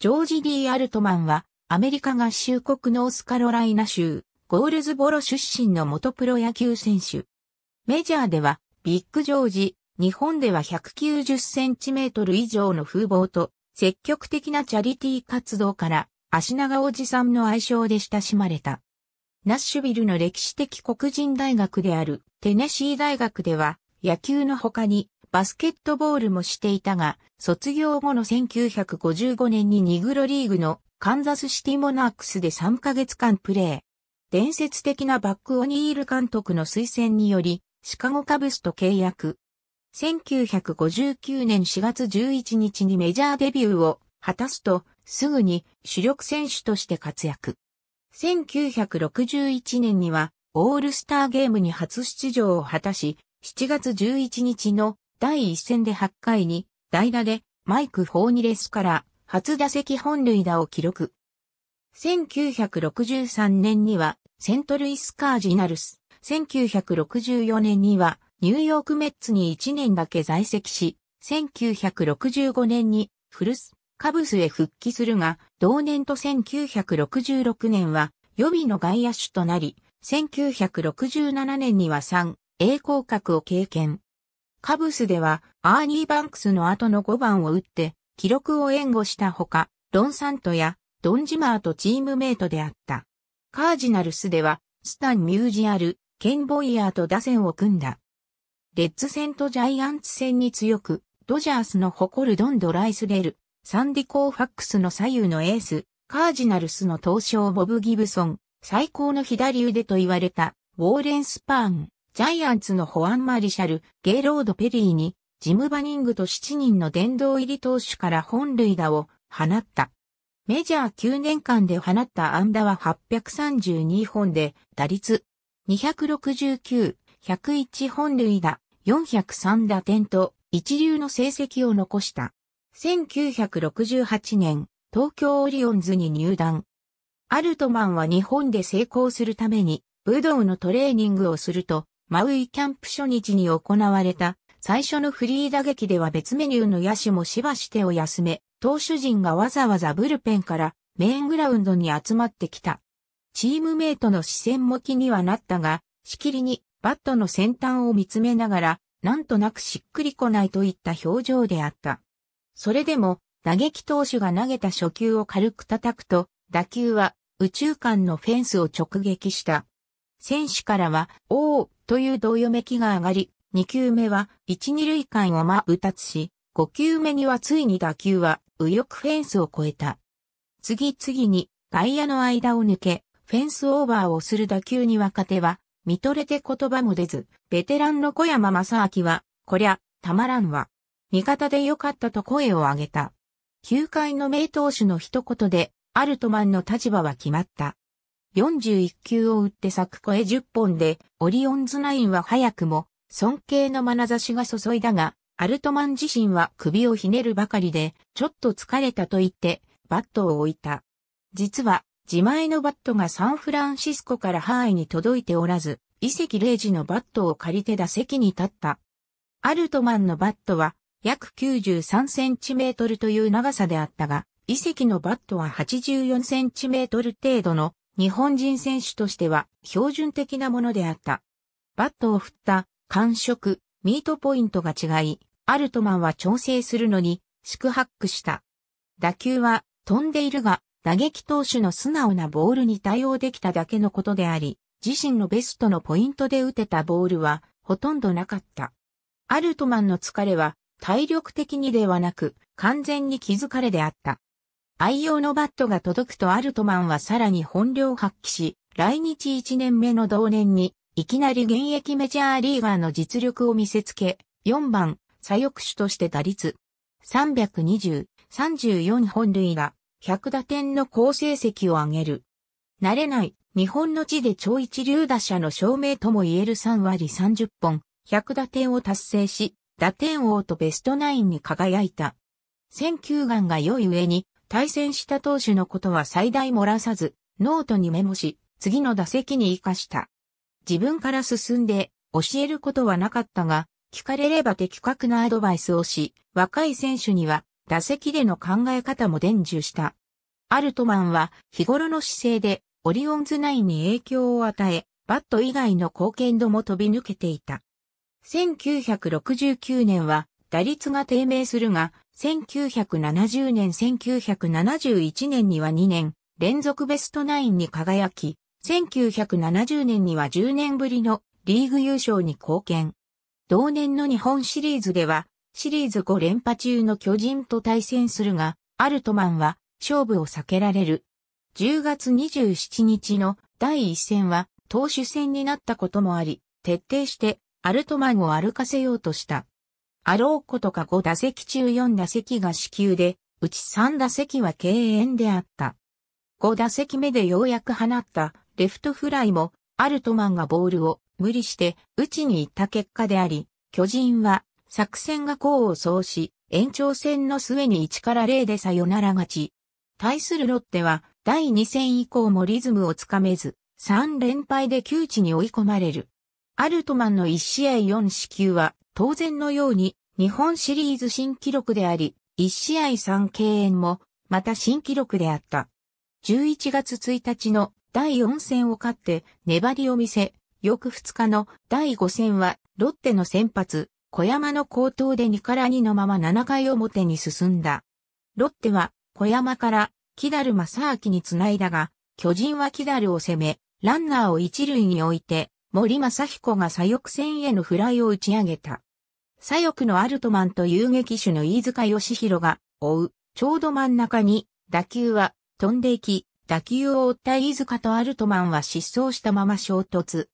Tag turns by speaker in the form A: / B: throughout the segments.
A: ジョージ・ D・ アルトマンは、アメリカ合衆国ノースカロライナ州、ゴールズボロ出身の元プロ野球選手。メジャーでは、ビッグ・ジョージ、日本では190センチメートル以上の風貌と、積極的なチャリティー活動から、足長おじさんの愛称で親しまれた。ナッシュビルの歴史的黒人大学であるテネシー大学では、野球の他にバスケットボールもしていたが、卒業後の1955年にニグロリーグのカンザスシティモナークスで3ヶ月間プレー。伝説的なバック・オニール監督の推薦により、シカゴカブスと契約。1959年4月11日にメジャーデビューを果たすと、すぐに主力選手として活躍。1961年には、オールスターゲームに初出場を果たし、7月11日の第1戦で8回に代打でマイク・フォーニレスから初打席本塁打を記録。1963年にはセントルイス・カージナルス、1964年にはニューヨーク・メッツに1年だけ在籍し、1965年にフルス・カブスへ復帰するが、同年と1966年は予備の外野手となり、1967年には3、栄光格を経験。カブスではアーニー・バンクスの後の5番を打って記録を援護したほか、ロン・サントやドン・ジマーとチームメイトであった。カージナルスではスタン・ミュージアル、ケン・ボイヤーと打線を組んだ。レッズ戦とジャイアンツ戦に強く、ドジャースの誇るドン・ドライスレル、サンディ・コーファックスの左右のエース、カージナルスの東証ボブ・ギブソン、最高の左腕と言われた、ウォーレン・スパーン、ジャイアンツのホアン・マリシャル、ゲイロード・ペリーに、ジム・バニングと7人の殿堂入り投手から本塁打を放った。メジャー9年間で放った安打は832本で、打率269、101本塁打、403打点と一流の成績を残した。1968年、東京オリオンズに入団。アルトマンは日本で成功するために、武道のトレーニングをすると、マウイキャンプ初日に行われた最初のフリー打撃では別メニューの野手もしばし手を休め、投手陣がわざわざブルペンからメイングラウンドに集まってきた。チームメイトの視線も気にはなったが、しきりにバットの先端を見つめながら、なんとなくしっくりこないといった表情であった。それでも、打撃投手が投げた初球を軽く叩くと、打球は宇宙間のフェンスを直撃した。選手からは、おお、という同嫁期が上がり、2球目は1、2塁間を真う立し、5球目にはついに打球は右翼フェンスを越えた。次々に外野の間を抜け、フェンスオーバーをする打球に若手は、見とれて言葉も出ず、ベテランの小山正明は、こりゃ、たまらんわ。味方でよかったと声を上げた。球界の名投手の一言で、アルトマンの立場は決まった。41球を打ってく越10本で、オリオンズナインは早くも、尊敬の眼差しが注いだが、アルトマン自身は首をひねるばかりで、ちょっと疲れたと言って、バットを置いた。実は、自前のバットがサンフランシスコからハ囲イに届いておらず、遺跡0時のバットを借りて打席に立った。アルトマンのバットは、約93センチメートルという長さであったが、遺跡のバットは84センチメートル程度の日本人選手としては標準的なものであった。バットを振った、感触、ミートポイントが違い、アルトマンは調整するのに、四苦八苦した。打球は飛んでいるが、打撃投手の素直なボールに対応できただけのことであり、自身のベストのポイントで打てたボールはほとんどなかった。アルトマンの疲れは体力的にではなく完全に気づかれであった。愛用のバットが届くとアルトマンはさらに本領発揮し、来日1年目の同年に、いきなり現役メジャーリーガーの実力を見せつけ、4番、左翼手として打率。320、34本塁打、100打点の好成績を上げる。慣れない、日本の地で超一流打者の証明とも言える3割30本、100打点を達成し、打点王とベストナインに輝いた。選球眼が良い上に、対戦した投手のことは最大漏らさず、ノートにメモし、次の打席に活かした。自分から進んで、教えることはなかったが、聞かれれば的確なアドバイスをし、若い選手には、打席での考え方も伝授した。アルトマンは、日頃の姿勢で、オリオンズ内に影響を与え、バット以外の貢献度も飛び抜けていた。1969年は、打率が低迷するが、1970年1971年には2年連続ベストナインに輝き、1970年には10年ぶりのリーグ優勝に貢献。同年の日本シリーズでは、シリーズ5連覇中の巨人と対戦するが、アルトマンは勝負を避けられる。10月27日の第1戦は投手戦になったこともあり、徹底してアルトマンを歩かせようとした。あろうことか5打席中4打席が死球で、うち3打席は敬遠であった。5打席目でようやく放ったレフトフライも、アルトマンがボールを無理して打ちに行った結果であり、巨人は作戦が功を奏し、延長戦の末に1から0でさよなら勝ち。対するロッテは第2戦以降もリズムをつかめず、3連敗で窮地に追い込まれる。アルトマンの1試合4死球は当然のように日本シリーズ新記録であり、1試合3敬遠も、また新記録であった。11月1日の第4戦を勝って粘りを見せ、翌2日の第5戦はロッテの先発、小山の高投で2から2のまま7回表に進んだ。ロッテは小山から木だる正明につないだが、巨人は木だるを攻め、ランナーを一塁に置いて、森正彦が左翼線へのフライを打ち上げた。左翼のアルトマンと遊撃手の飯塚義弘が追う、ちょうど真ん中に、打球は飛んでいき、打球を追った飯塚とアルトマンは失踪したまま衝突。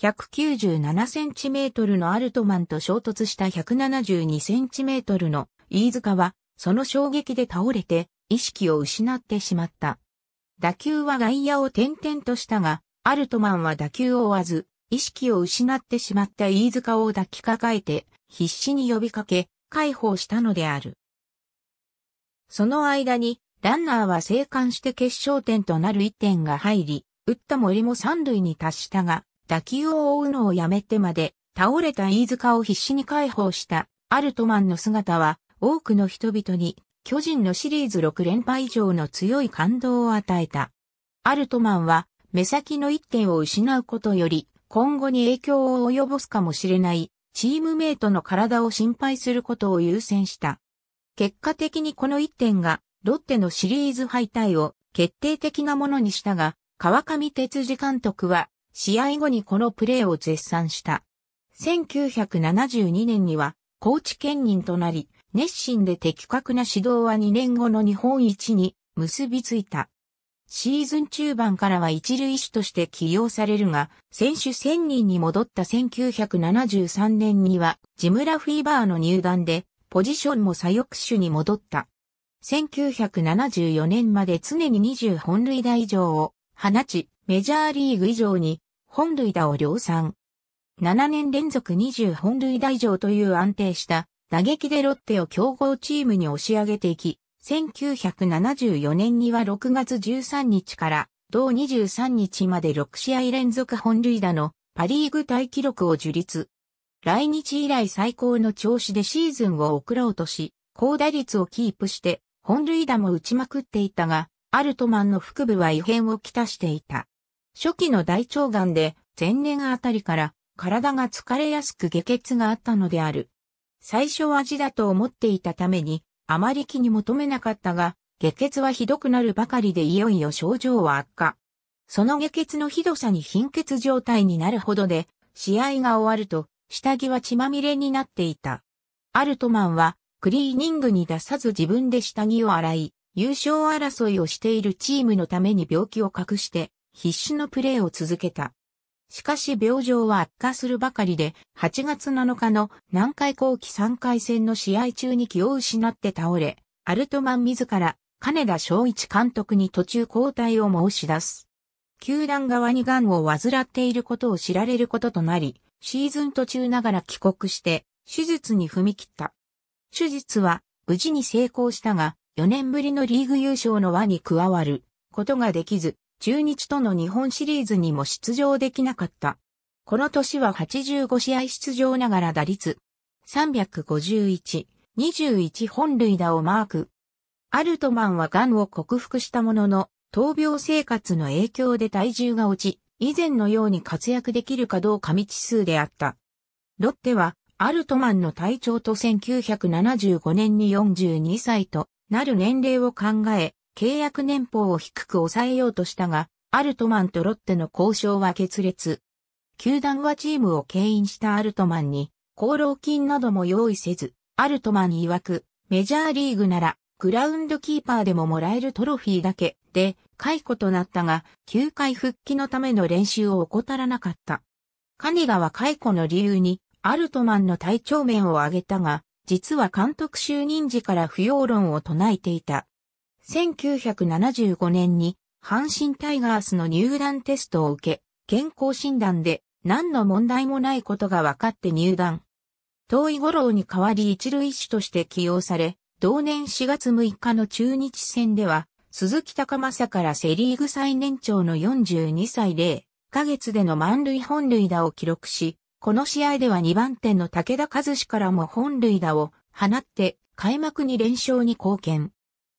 A: 197センチメートルのアルトマンと衝突した172センチメートルの飯塚は、その衝撃で倒れて、意識を失ってしまった。打球は外野を点々としたが、アルトマンは打球を追わず、意識を失ってしまった飯塚を抱きかかえて、必死に呼びかけ、解放したのである。その間に、ランナーは生還して決勝点となる1点が入り、打った森も三塁に達したが、打球を追うのをやめてまで、倒れた飯塚を必死に解放したアルトマンの姿は、多くの人々に、巨人のシリーズ6連覇以上の強い感動を与えた。アルトマンは、目先の1点を失うことより、今後に影響を及ぼすかもしれないチームメイトの体を心配することを優先した。結果的にこの一点が、ロッテのシリーズ敗退を決定的なものにしたが、川上哲司監督は、試合後にこのプレーを絶賛した。1972年には、高知県人となり、熱心で的確な指導は2年後の日本一に結びついた。シーズン中盤からは一塁手として起用されるが、選手1000人に戻った1973年には、ジムラフィーバーの入団で、ポジションも左翼手に戻った。1974年まで常に20本塁打以上を放ち、メジャーリーグ以上に本塁打を量産。7年連続20本塁打以上という安定した打撃でロッテを強豪チームに押し上げていき、1974年には6月13日から同23日まで6試合連続本塁打のパリーグ大記録を樹立。来日以来最高の調子でシーズンを送ろうとし、高打率をキープして本塁打も打ちまくっていたが、アルトマンの腹部は異変をきたしていた。初期の大腸がんで前年あたりから体が疲れやすく下血があったのである。最初は味だと思っていたためにあまり気に求めなかったが、下血はひどくなるばかりでいよいよ症状は悪化。その下血のひどさに貧血状態になるほどで、試合が終わると、下着は血まみれになっていた。アルトマンは、クリーニングに出さず自分で下着を洗い、優勝争いをしているチームのために病気を隠して、必死のプレーを続けた。しかし病状は悪化するばかりで、8月7日の南海後期3回戦の試合中に気を失って倒れ、アルトマン自ら、金田昭一監督に途中交代を申し出す。球団側に癌を患っていることを知られることとなり、シーズン途中ながら帰国して、手術に踏み切った。手術は、無事に成功したが、4年ぶりのリーグ優勝の輪に加わることができず、中日との日本シリーズにも出場できなかった。この年は85試合出場ながら打率351、21本塁打をマーク。アルトマンは癌を克服したものの、闘病生活の影響で体重が落ち、以前のように活躍できるかどうか未知数であった。ロッテは、アルトマンの体調と1975年に42歳となる年齢を考え、契約年俸を低く抑えようとしたが、アルトマンとロッテの交渉は決裂。球団はチームを牽引したアルトマンに、功労金なども用意せず、アルトマン曰く、メジャーリーグなら、グラウンドキーパーでももらえるトロフィーだけ、で、解雇となったが、球界復帰のための練習を怠らなかった。カニガは解雇の理由に、アルトマンの体調面を挙げたが、実は監督就任時から不要論を唱えていた。1975年に阪神タイガースの入団テストを受け、健康診断で何の問題もないことが分かって入団。遠い五郎に代わり一塁手として起用され、同年4月6日の中日戦では、鈴木隆正からセリーグ最年長の42歳0ヶ月での満塁本塁打を記録し、この試合では2番手の武田和志からも本塁打を放って開幕に連勝に貢献。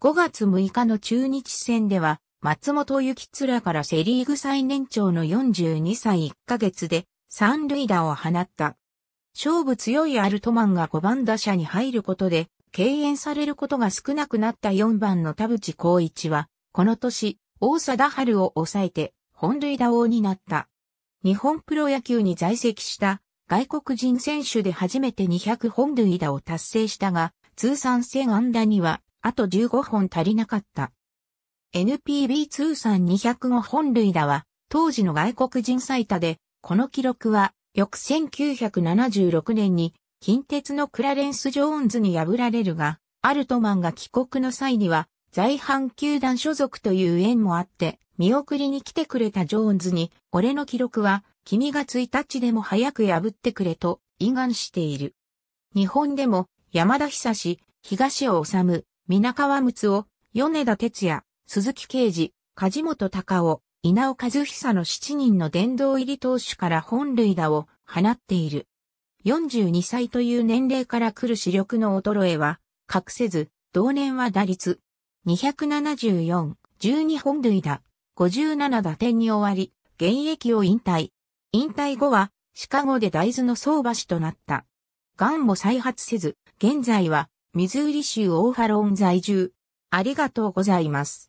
A: 5月6日の中日戦では、松本幸面からセリーグ最年長の42歳1ヶ月で三塁打を放った。勝負強いアルトマンが5番打者に入ることで、敬遠されることが少なくなった4番の田淵光一は、この年、大貞治を抑えて本塁打王になった。日本プロ野球に在籍した外国人選手で初めて200本塁打を達成したが、通算1000安打にはあと15本足りなかった。NPB 通算205本類打は、当時の外国人最多で、この記録は、翌1976年に、近鉄のクラレンス・ジョーンズに破られるが、アルトマンが帰国の際には、在阪球団所属という縁もあって、見送りに来てくれたジョーンズに、俺の記録は、君が1日でも早く破ってくれと、遺願している。日本でも、山田久志、東尾治、皆川睦夫、米田哲也、鈴木啓事、梶本隆夫、稲尾和久の7人の殿堂入り投手から本塁打を放っている。42歳という年齢から来る視力の衰えは、隠せず、同年は打率274、12本塁打、57打点に終わり、現役を引退。引退後は、シカゴで大豆の相場師となった。癌も再発せず、現在はミズーリ州オーハローン在住。ありがとうございます。